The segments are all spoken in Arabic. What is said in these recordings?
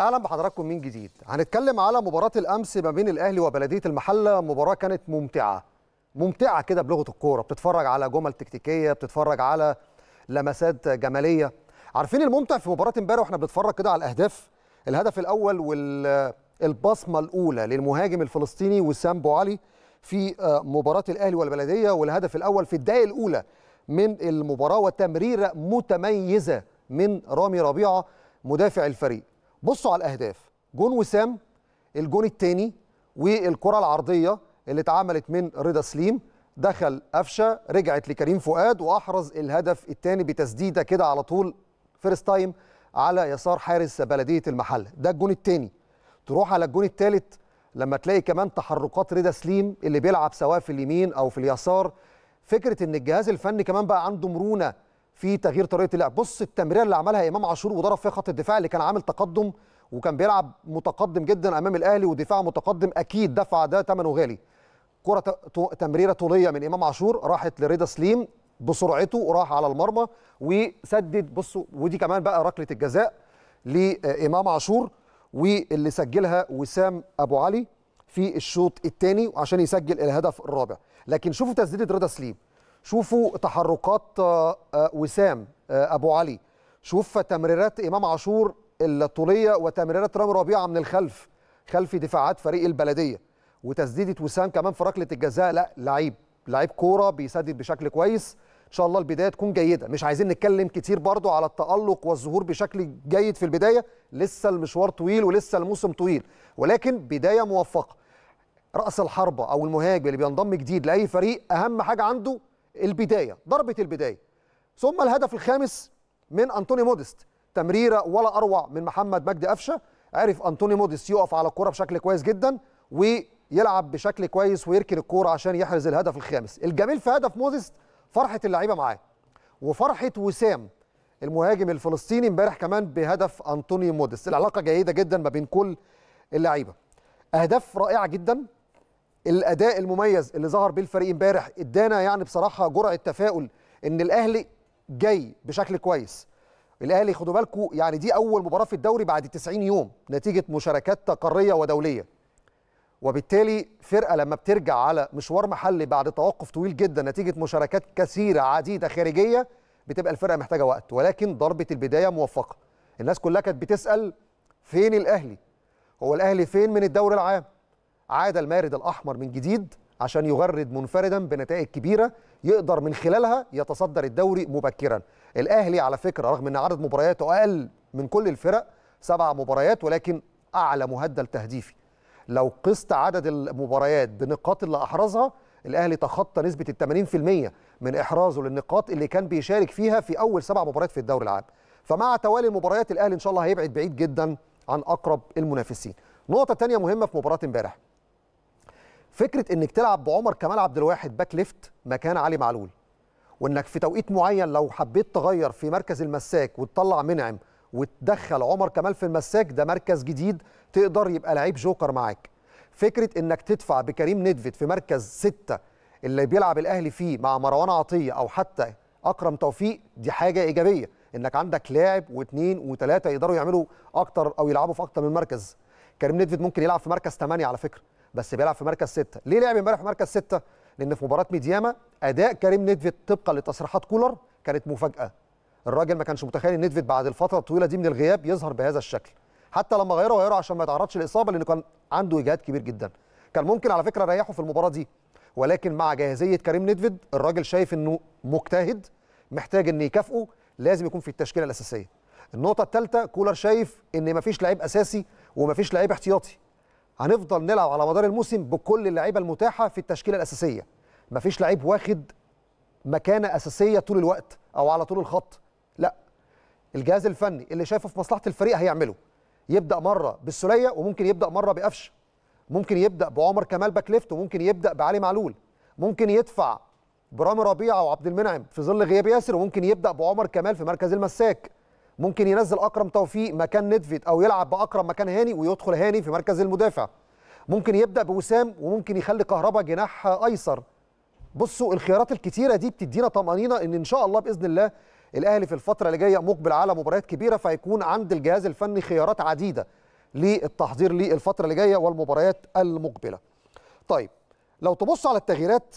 اهلا بحضراتكم من جديد هنتكلم على مباراه الامس ما بين الاهلي وبلديه المحله مباراه كانت ممتعه ممتعه كده بلغه الكوره بتتفرج على جمل تكتيكيه بتتفرج على لمسات جماليه عارفين الممتع في مباراه امبارح واحنا بنتفرج كده على الاهداف الهدف الاول والبصمه الاولى للمهاجم الفلسطيني وسام بو علي في آه، مباراه الاهلي والبلديه والهدف الاول في الدقائق الاولى من المباراه وتمريره متميزه من رامي ربيعه مدافع الفريق بصوا على الاهداف جون وسام الجون الثاني والكره العرضيه اللي اتعملت من رضا سليم دخل قفشه رجعت لكريم فؤاد واحرز الهدف الثاني بتسديده كده على طول فيرست تايم على يسار حارس بلديه المحله ده الجون الثاني تروح على الجون الثالث لما تلاقي كمان تحركات رضا سليم اللي بيلعب سواء في اليمين او في اليسار فكره ان الجهاز الفني كمان بقى عنده مرونه في تغيير طريقه اللعب بص التمريره اللي عملها امام عاشور وضرب فيها خط الدفاع اللي كان عامل تقدم وكان بيلعب متقدم جدا امام الاهلي ودفاع متقدم اكيد دفع ده ثمنه غالي كره تمريره طوليه من امام عاشور راحت لرضا سليم بسرعته وراح على المرمى وسدد بصوا ودي كمان بقى ركله الجزاء لامام عاشور واللي سجلها وسام ابو علي في الشوط الثاني عشان يسجل الهدف الرابع لكن شوفوا تسديده رضا سليم شوفوا تحركات آه، آه، وسام آه، ابو علي شوف تمريرات امام عاشور الطوليه وتمريرات رامي ربيعه من الخلف خلف دفاعات فريق البلديه وتسديده وسام كمان في ركله الجزاء لا لعيب لعيب كوره بيسدد بشكل كويس ان شاء الله البدايه تكون جيده مش عايزين نتكلم كتير برضو على التالق والظهور بشكل جيد في البدايه لسه المشوار طويل ولسه الموسم طويل ولكن بدايه موفقه راس الحربه او المهاجم اللي بينضم جديد لاي فريق اهم حاجه عنده البدايه ضربه البدايه ثم الهدف الخامس من انطوني موديست تمريره ولا اروع من محمد مجدي قفشه عرف انطوني موديست يقف على الكوره بشكل كويس جدا ويلعب بشكل كويس ويركن الكوره عشان يحرز الهدف الخامس الجميل في هدف موديست فرحه اللعيبه معاه وفرحه وسام المهاجم الفلسطيني امبارح كمان بهدف انطوني موديست العلاقه جيده جدا ما بين كل اللعيبه اهداف رائعه جدا الاداء المميز اللي ظهر بيه الفريق امبارح ادانا يعني بصراحه جرعه تفاؤل ان الاهلي جاي بشكل كويس الاهلي خدوا بالكم يعني دي اول مباراه في الدوري بعد 90 يوم نتيجه مشاركات قاريه ودوليه وبالتالي فرقه لما بترجع على مشوار محلي بعد توقف طويل جدا نتيجه مشاركات كثيره عديده خارجيه بتبقى الفرقه محتاجه وقت ولكن ضربه البدايه موفقه الناس كلها كانت بتسال فين الاهلي هو الاهلي فين من الدوري العام عاد المارد الأحمر من جديد عشان يغرد منفردا بنتائج كبيره يقدر من خلالها يتصدر الدوري مبكرا. الاهلي على فكره رغم ان عدد مبارياته اقل من كل الفرق سبع مباريات ولكن اعلى مهدل تهديفي. لو قست عدد المباريات بنقاط اللي احرزها الاهلي تخطى نسبه ال 80% من احرازه للنقاط اللي كان بيشارك فيها في اول سبع مباريات في الدوري العام. فمع توالي المباريات الاهلي ان شاء الله هيبعد بعيد جدا عن اقرب المنافسين. نقطه ثانيه مهمه في مباراه امبارح. فكره انك تلعب بعمر كمال عبد الواحد باك ليفت مكان علي معلول وانك في توقيت معين لو حبيت تغير في مركز المساك وتطلع منعم وتدخل عمر كمال في المساك ده مركز جديد تقدر يبقى لعيب جوكر معاك فكره انك تدفع بكريم ندفت في مركز ستة اللي بيلعب الاهلي فيه مع مروان عطيه او حتى اكرم توفيق دي حاجه ايجابيه انك عندك لاعب واثنين وثلاثه يقدروا يعملوا اكتر او يلعبوا في اكتر من مركز كريم ندفت ممكن يلعب في مركز 8 على فكره بس بيلعب في مركز سته ليه لعب امبارح في مركز سته لان في مباراه ميدياما اداء كريم نيدفيد طبقا لتصريحات كولر كانت مفاجاه الراجل ما كانش متخيل ان نيدفيد بعد الفتره الطويله دي من الغياب يظهر بهذا الشكل حتى لما غيره غيره عشان ما يتعرضش لاصابه لانه كان عنده اجهاد كبير جدا كان ممكن على فكره يريحه في المباراه دي ولكن مع جاهزيه كريم نيدفيد الراجل شايف انه مجتهد محتاج ان يكافئه لازم يكون في التشكيله الاساسيه النقطه الثالثه كولر شايف ان مفيش لعيب اساسي ومفيش لعيب احتياطي هنفضل نلعب على مدار الموسم بكل اللعيبه المتاحه في التشكيله الاساسيه مفيش لعيب واخد مكانه اساسيه طول الوقت او على طول الخط لا الجهاز الفني اللي شايفه في مصلحه الفريق هيعمله يبدا مره بالسوليه وممكن يبدا مره بقفشه ممكن يبدا بعمر كمال باك ليفت وممكن يبدا بعلي معلول ممكن يدفع برامي ربيعه وعبد المنعم في ظل غياب ياسر وممكن يبدا بعمر كمال في مركز المساك ممكن ينزل اكرم توفيق مكان ندفيد او يلعب باكرم مكان هاني ويدخل هاني في مركز المدافع ممكن يبدا بوسام وممكن يخلي كهربا جناح ايسر بصوا الخيارات الكتيره دي بتدينا طمانينه ان ان شاء الله باذن الله الاهلي في الفتره اللي جايه مقبل على مباريات كبيره فهيكون عند الجهاز الفني خيارات عديده للتحضير للفتره اللي جايه والمباريات المقبله طيب لو تبص على التغييرات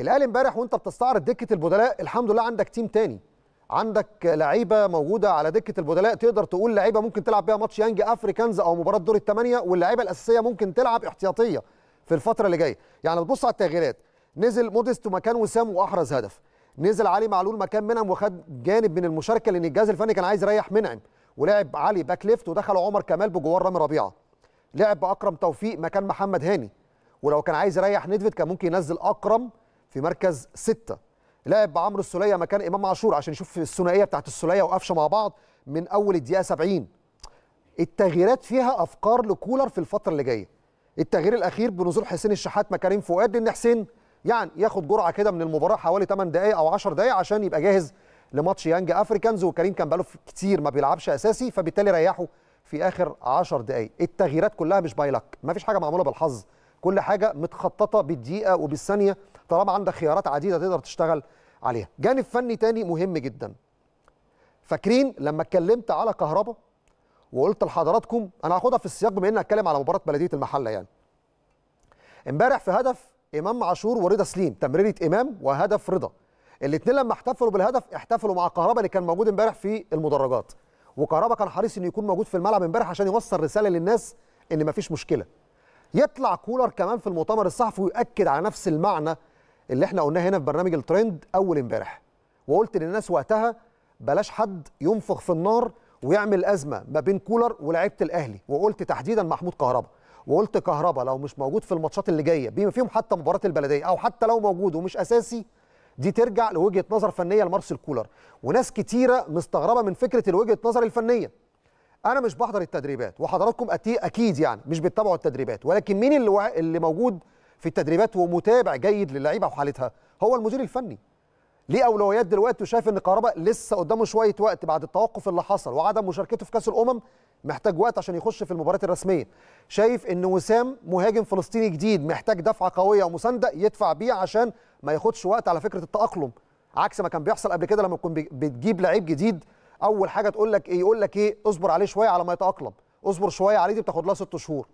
الاهلي امبارح وانت بتستعرض دكه البدلاء الحمد لله عندك تيم تاني عندك لعيبه موجوده على دكه البدلاء تقدر تقول لعيبه ممكن تلعب بيها ماتش يانج افريكانز او مباراه دور الثمانيه واللعيبه الاساسيه ممكن تلعب احتياطيه في الفتره اللي جايه يعني بتبص على التغييرات نزل موديست مكان وسام واحرز هدف نزل علي معلول مكان منعم وخد جانب من المشاركه لان الجهاز الفني كان عايز يريح منعم ولعب علي باك ليفت ودخل عمر كمال بجوار رامي ربيعه لعب باكرم توفيق مكان محمد هاني ولو كان عايز يريح نيدفيد كان ممكن ينزل اكرم في مركز سته لعب بعمرو السوليه مكان امام عاشور عشان يشوف الثنائيه بتاعت السوليه وقفشه مع بعض من اول الدقيقه 70 التغييرات فيها افكار لكولر في الفتره اللي جايه التغيير الاخير بنزول حسين الشحات مكارم فؤاد لان حسين يعني ياخد جرعه كده من المباراه حوالي 8 دقائق او 10 دقائق عشان يبقى جاهز لماتش يانج افريكانز وكريم كان بقاله كتير ما بيلعبش اساسي فبالتالي ريحه في اخر 10 دقائق التغييرات كلها مش باي لك مفيش حاجه معموله بالحظ كل حاجه متخططه بالدقيقه وبالثانيه طالما عندك خيارات عديده تقدر تشتغل عليها جانب فني تاني مهم جدا فاكرين لما اتكلمت على كهرباء وقلت لحضراتكم انا هاخدها في السياق بما اني هتكلم على مباراه بلديه المحله يعني امبارح في هدف امام عاشور ورضا سليم تمريره امام وهدف رضا الاثنين لما احتفلوا بالهدف احتفلوا مع كهربا اللي كان موجود امبارح في المدرجات وكهربا كان حريص انه يكون موجود في الملعب امبارح عشان يوصل رساله للناس ان مفيش مشكله يطلع كولر كمان في المؤتمر الصحفي ويؤكد على نفس المعنى اللي احنا قلناه هنا في برنامج الترند اول امبارح وقلت للناس وقتها بلاش حد ينفخ في النار ويعمل ازمه ما بين كولر ولاعيبه الاهلي وقلت تحديدا محمود كهربا وقلت كهربا لو مش موجود في الماتشات اللي جايه بما فيهم حتى مباراه البلديه او حتى لو موجود ومش اساسي دي ترجع لوجهه نظر فنيه لمارسيل كولر وناس كتيره مستغربه من فكره الوجهه نظر الفنيه انا مش بحضر التدريبات وحضراتكم اكيد يعني مش بتتابعوا التدريبات ولكن مين اللي اللي موجود في التدريبات ومتابع جيد للعيبه وحالتها هو المدير الفني ليه اولويات دلوقتي وشايف ان كهربا لسه قدامه شويه وقت بعد التوقف اللي حصل وعدم مشاركته في كاس الامم محتاج وقت عشان يخش في المباريات الرسميه شايف ان وسام مهاجم فلسطيني جديد محتاج دفعه قويه ومسانده يدفع بيه عشان ما ياخدش وقت على فكره التاقلم عكس ما كان بيحصل قبل كده لما تكون بتجيب لعيب جديد اول حاجه تقول لك ايه يقول لك ايه اصبر عليه شويه على ما يتاقلم اصبر شويه عليه دي بتاخد لها ست شهور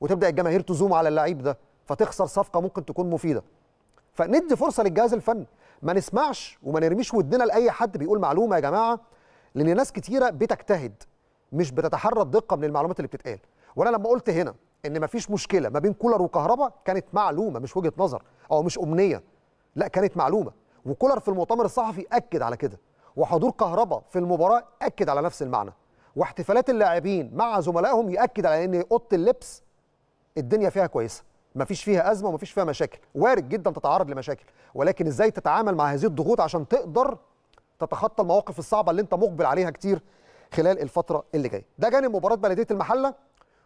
وتبدا الجماهير تزوم على اللعيب ده فتخسر صفقه ممكن تكون مفيده فندي فرصه للجهاز الفني ما نسمعش وما نرميش ودنا لاي حد بيقول معلومه يا جماعه لان ناس كتيره بتجتهد مش بتتحرى الدقه من المعلومات اللي بتتقال وانا لما قلت هنا ان مفيش مشكله ما بين كولر وكهرباء كانت معلومه مش وجهه نظر او مش امنيه لا كانت معلومه وكولر في المؤتمر الصحفي اكد على كده وحضور كهرباء في المباراه اكد على نفس المعنى واحتفالات اللاعبين مع زملائهم ياكد على ان اوضه اللبس الدنيا فيها كويسه ما فيش فيها ازمه وما فيش فيها مشاكل وارد جدا تتعرض لمشاكل ولكن ازاي تتعامل مع هذه الضغوط عشان تقدر تتخطى المواقف الصعبه اللي انت مقبل عليها كتير خلال الفتره اللي جايه ده جانب مباراه بلديه المحله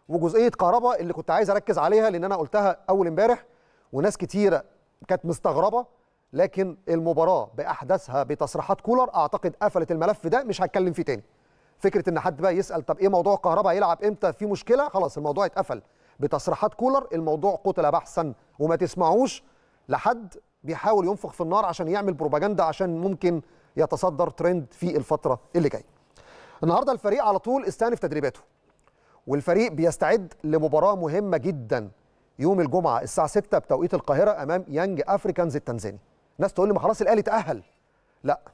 وجزئيه كهربا اللي كنت عايز اركز عليها لان انا قلتها اول امبارح وناس كتيره كانت مستغربه لكن المباراه باحداثها بتصريحات كولر اعتقد قفلت الملف ده مش هتكلم فيه تاني فكره ان حد بقى يسال طب ايه موضوع كهربا هيلعب امتى في مشكله خلاص الموضوع اتقفل بتصريحات كولر الموضوع قتل بحثا وما تسمعوش لحد بيحاول ينفخ في النار عشان يعمل بروباجندا عشان ممكن يتصدر ترند في الفتره اللي جايه. النهارده الفريق على طول استأنف تدريباته. والفريق بيستعد لمباراه مهمه جدا يوم الجمعه الساعه 6 بتوقيت القاهره امام يانج افريكانز التنزاني. ناس تقول لي ما خلاص الاهلي تاهل. لا